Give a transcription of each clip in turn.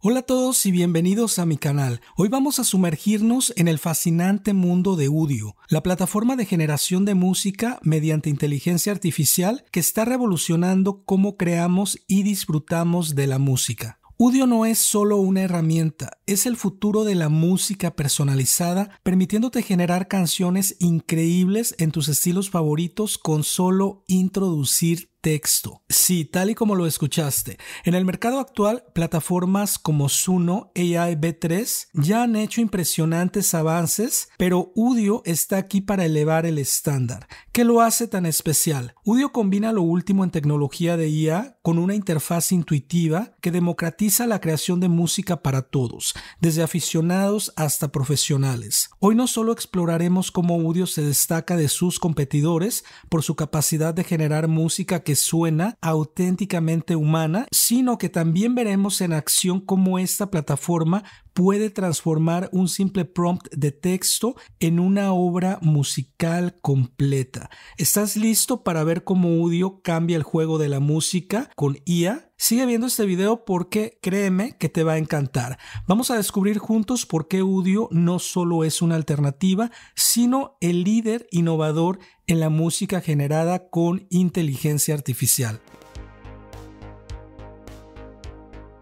Hola a todos y bienvenidos a mi canal. Hoy vamos a sumergirnos en el fascinante mundo de Udio, la plataforma de generación de música mediante inteligencia artificial que está revolucionando cómo creamos y disfrutamos de la música. Udio no es solo una herramienta, es el futuro de la música personalizada, permitiéndote generar canciones increíbles en tus estilos favoritos con solo introducir texto. Sí, tal y como lo escuchaste. En el mercado actual, plataformas como Suno AI B3 ya han hecho impresionantes avances, pero Udio está aquí para elevar el estándar. ¿Qué lo hace tan especial? Udio combina lo último en tecnología de IA con una interfaz intuitiva que democratiza la creación de música para todos, desde aficionados hasta profesionales. Hoy no solo exploraremos cómo Udio se destaca de sus competidores por su capacidad de generar música que suena auténticamente humana, sino que también veremos en acción cómo esta plataforma puede transformar un simple prompt de texto en una obra musical completa. ¿Estás listo para ver cómo Udio cambia el juego de la música con IA? Sigue viendo este video porque créeme que te va a encantar. Vamos a descubrir juntos por qué Udio no solo es una alternativa, sino el líder innovador en la música generada con inteligencia artificial.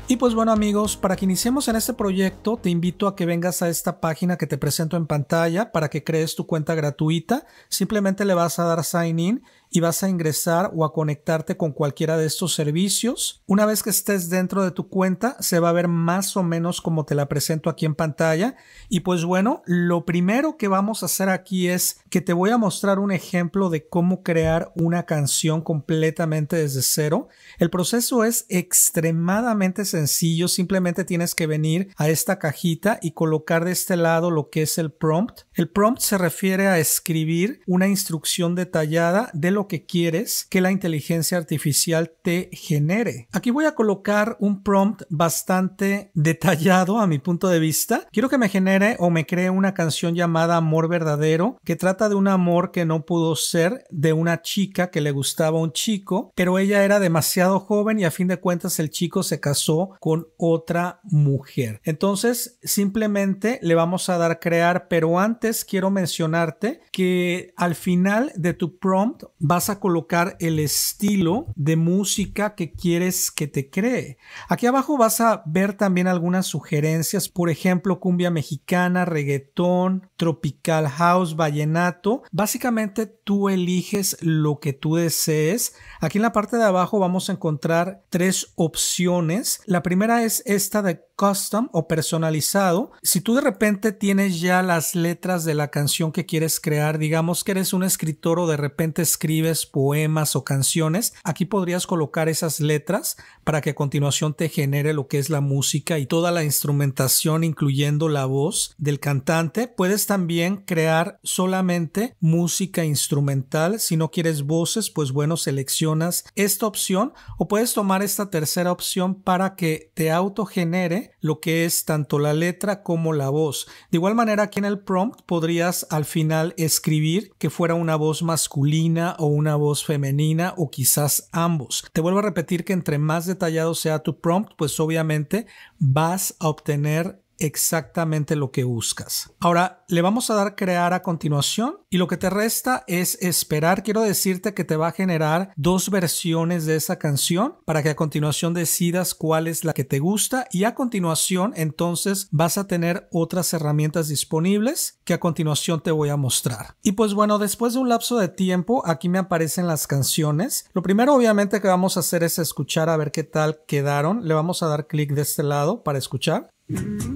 Y pues bueno amigos, para que iniciemos en este proyecto, te invito a que vengas a esta página que te presento en pantalla para que crees tu cuenta gratuita. Simplemente le vas a dar sign in vas a ingresar o a conectarte con cualquiera de estos servicios. Una vez que estés dentro de tu cuenta, se va a ver más o menos como te la presento aquí en pantalla. Y pues bueno, lo primero que vamos a hacer aquí es que te voy a mostrar un ejemplo de cómo crear una canción completamente desde cero. El proceso es extremadamente sencillo, simplemente tienes que venir a esta cajita y colocar de este lado lo que es el prompt. El prompt se refiere a escribir una instrucción detallada de lo que quieres que la inteligencia artificial te genere. Aquí voy a colocar un prompt bastante detallado a mi punto de vista. Quiero que me genere o me cree una canción llamada Amor Verdadero, que trata de un amor que no pudo ser de una chica que le gustaba un chico, pero ella era demasiado joven y a fin de cuentas el chico se casó con otra mujer. Entonces, simplemente le vamos a dar crear, pero antes quiero mencionarte que al final de tu prompt vas a colocar el estilo de música que quieres que te cree. Aquí abajo vas a ver también algunas sugerencias, por ejemplo, cumbia mexicana, reggaetón, tropical house, vallenato. Básicamente tú eliges lo que tú desees. Aquí en la parte de abajo vamos a encontrar tres opciones. La primera es esta de custom o personalizado. Si tú de repente tienes ya las letras de la canción que quieres crear, digamos que eres un escritor o de repente escribes poemas o canciones, aquí podrías colocar esas letras para que a continuación te genere lo que es la música y toda la instrumentación, incluyendo la voz del cantante. Puedes también crear solamente música instrumental. Si no quieres voces, pues bueno, seleccionas esta opción o puedes tomar esta tercera opción para que te auto genere lo que es tanto la letra como la voz. De igual manera, aquí en el prompt podrías al final escribir que fuera una voz masculina una voz femenina o quizás ambos. Te vuelvo a repetir que entre más detallado sea tu prompt, pues obviamente vas a obtener exactamente lo que buscas. Ahora le vamos a dar crear a continuación y lo que te resta es esperar. Quiero decirte que te va a generar dos versiones de esa canción para que a continuación decidas cuál es la que te gusta y a continuación entonces vas a tener otras herramientas disponibles que a continuación te voy a mostrar. Y pues bueno, después de un lapso de tiempo aquí me aparecen las canciones. Lo primero obviamente que vamos a hacer es escuchar a ver qué tal quedaron. Le vamos a dar clic de este lado para escuchar. Mm-hmm.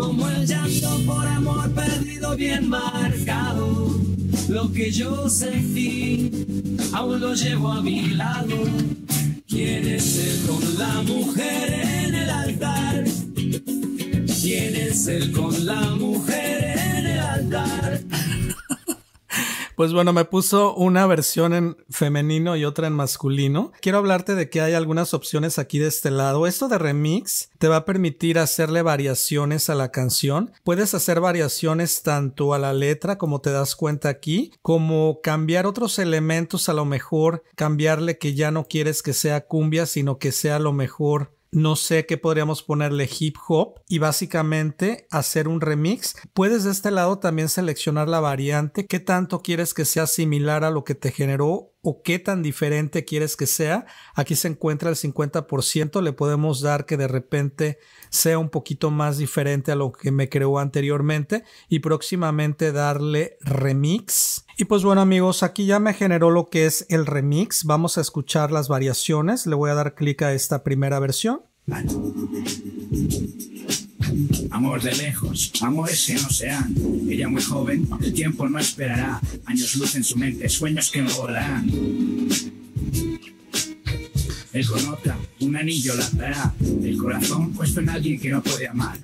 como el llanto por amor perdido bien marcado. Lo que yo sentí, aún lo llevo a mi lado. es el con la mujer en el altar. es el con la mujer en el altar. Pues bueno, me puso una versión en femenino y otra en masculino. Quiero hablarte de que hay algunas opciones aquí de este lado. Esto de remix te va a permitir hacerle variaciones a la canción. Puedes hacer variaciones tanto a la letra, como te das cuenta aquí, como cambiar otros elementos, a lo mejor cambiarle que ya no quieres que sea cumbia, sino que sea a lo mejor no sé qué podríamos ponerle hip hop y básicamente hacer un remix. Puedes de este lado también seleccionar la variante, qué tanto quieres que sea similar a lo que te generó o qué tan diferente quieres que sea. Aquí se encuentra el 50%, le podemos dar que de repente sea un poquito más diferente a lo que me creó anteriormente y próximamente darle remix. Y pues bueno amigos, aquí ya me generó lo que es el remix. Vamos a escuchar las variaciones. Le voy a dar clic a esta primera versión. Amor de lejos, amores que no sean. Ella muy joven, el tiempo no esperará. Años luz en su mente, sueños que volarán. es con un anillo la El corazón puesto en alguien que no puede amar.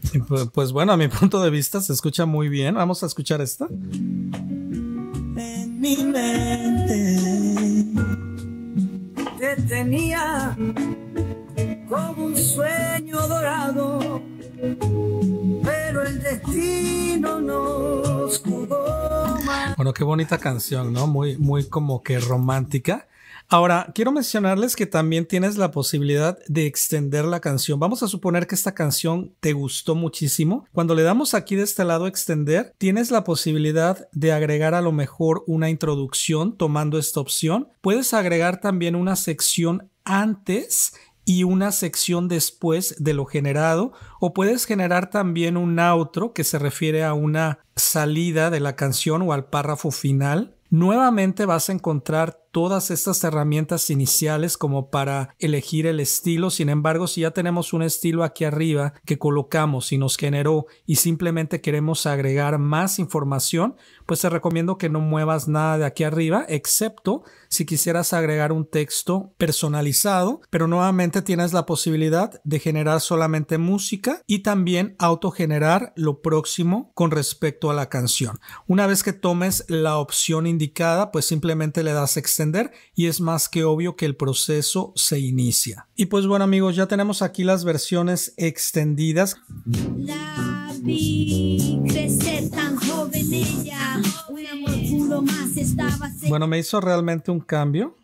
Pues, bueno, a mi punto de vista se escucha muy bien. Vamos a escuchar esta. En mi mente te tenía como un sueño dorado pero el destino nos jugó Bueno, qué bonita canción, ¿no? Muy, muy como que romántica. Ahora, quiero mencionarles que también tienes la posibilidad de extender la canción. Vamos a suponer que esta canción te gustó muchísimo. Cuando le damos aquí de este lado extender, tienes la posibilidad de agregar a lo mejor una introducción tomando esta opción. Puedes agregar también una sección antes y una sección después de lo generado o puedes generar también un outro que se refiere a una salida de la canción o al párrafo final. Nuevamente vas a encontrar todas estas herramientas iniciales como para elegir el estilo. Sin embargo, si ya tenemos un estilo aquí arriba que colocamos y nos generó y simplemente queremos agregar más información, pues te recomiendo que no muevas nada de aquí arriba, excepto si quisieras agregar un texto personalizado, pero nuevamente tienes la posibilidad de generar solamente música y también autogenerar lo próximo con respecto a la canción. Una vez que tomes la opción indicada, pues simplemente le das extender y es más que obvio que el proceso se inicia. Y pues bueno amigos, ya tenemos aquí las versiones extendidas. amor Bueno, me hizo realmente un cambio.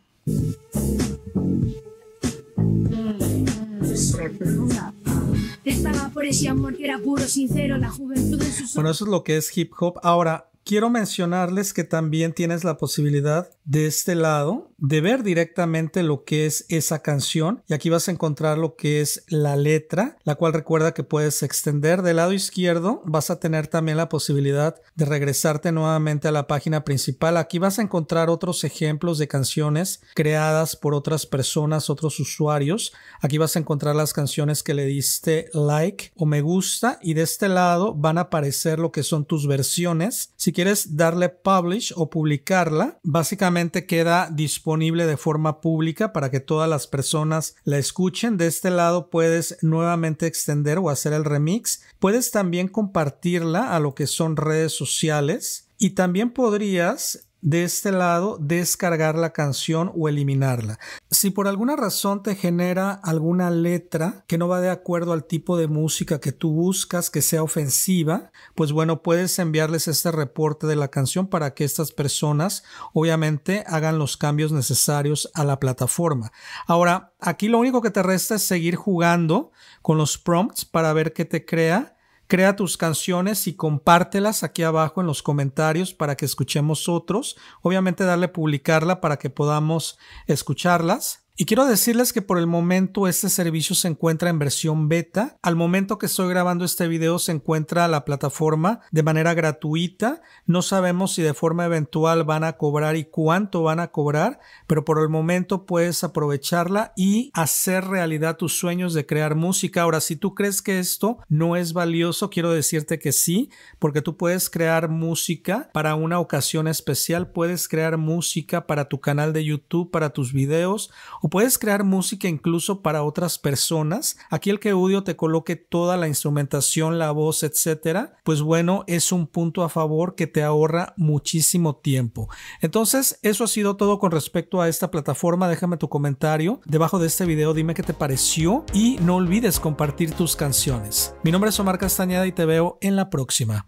Bueno, eso es lo que es hip hop. Ahora, Quiero mencionarles que también tienes la posibilidad de este lado de ver directamente lo que es esa canción y aquí vas a encontrar lo que es la letra, la cual recuerda que puedes extender del lado izquierdo, vas a tener también la posibilidad de regresarte nuevamente a la página principal. Aquí vas a encontrar otros ejemplos de canciones creadas por otras personas, otros usuarios. Aquí vas a encontrar las canciones que le diste like o me gusta y de este lado van a aparecer lo que son tus versiones quieres darle publish o publicarla, básicamente queda disponible de forma pública para que todas las personas la escuchen. De este lado puedes nuevamente extender o hacer el remix. Puedes también compartirla a lo que son redes sociales. Y también podrías de este lado descargar la canción o eliminarla. Si por alguna razón te genera alguna letra que no va de acuerdo al tipo de música que tú buscas que sea ofensiva, pues bueno, puedes enviarles este reporte de la canción para que estas personas obviamente hagan los cambios necesarios a la plataforma. Ahora, aquí lo único que te resta es seguir jugando con los prompts para ver qué te crea Crea tus canciones y compártelas aquí abajo en los comentarios para que escuchemos otros. Obviamente darle publicarla para que podamos escucharlas. Y quiero decirles que por el momento este servicio se encuentra en versión beta. Al momento que estoy grabando este video se encuentra la plataforma de manera gratuita. No sabemos si de forma eventual van a cobrar y cuánto van a cobrar, pero por el momento puedes aprovecharla y hacer realidad tus sueños de crear música. Ahora, si tú crees que esto no es valioso, quiero decirte que sí, porque tú puedes crear música para una ocasión especial, puedes crear música para tu canal de YouTube, para tus videos puedes crear música incluso para otras personas. Aquí el que audio te coloque toda la instrumentación, la voz, etcétera, pues bueno, es un punto a favor que te ahorra muchísimo tiempo. Entonces, eso ha sido todo con respecto a esta plataforma. Déjame tu comentario debajo de este video, dime qué te pareció y no olvides compartir tus canciones. Mi nombre es Omar Castañeda y te veo en la próxima.